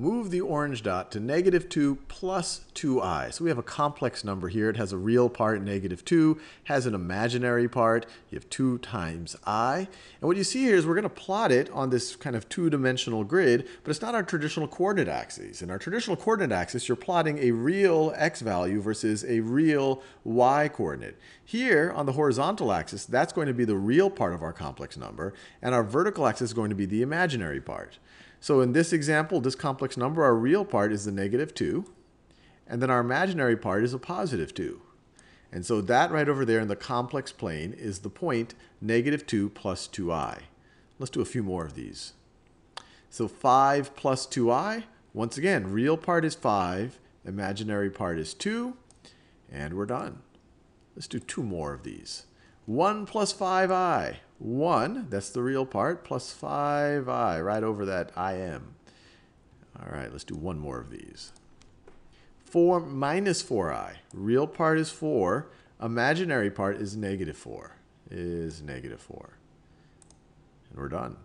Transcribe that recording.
move the orange dot to negative 2 plus 2i. So we have a complex number here. It has a real part, negative 2, has an imaginary part. You have 2 times i. And what you see here is we're going to plot it on this kind of two-dimensional grid, but it's not our traditional coordinate axes. In our traditional coordinate axis, you're plotting a real x value versus a real y coordinate. Here, on the horizontal axis, that's going to be the real part of our complex number, and our vertical axis is going to be the imaginary part. So in this example, this complex number, our real part is the negative 2. And then our imaginary part is a positive 2. And so that right over there in the complex plane is the point negative 2 plus 2i. Let's do a few more of these. So 5 plus 2i, once again, real part is 5, imaginary part is 2, and we're done. Let's do two more of these. 1 plus 5i. 1, that's the real part, plus 5i, right over that im. All right, let's do one more of these. 4 minus 4i, real part is 4, imaginary part is negative 4, is negative 4. And we're done.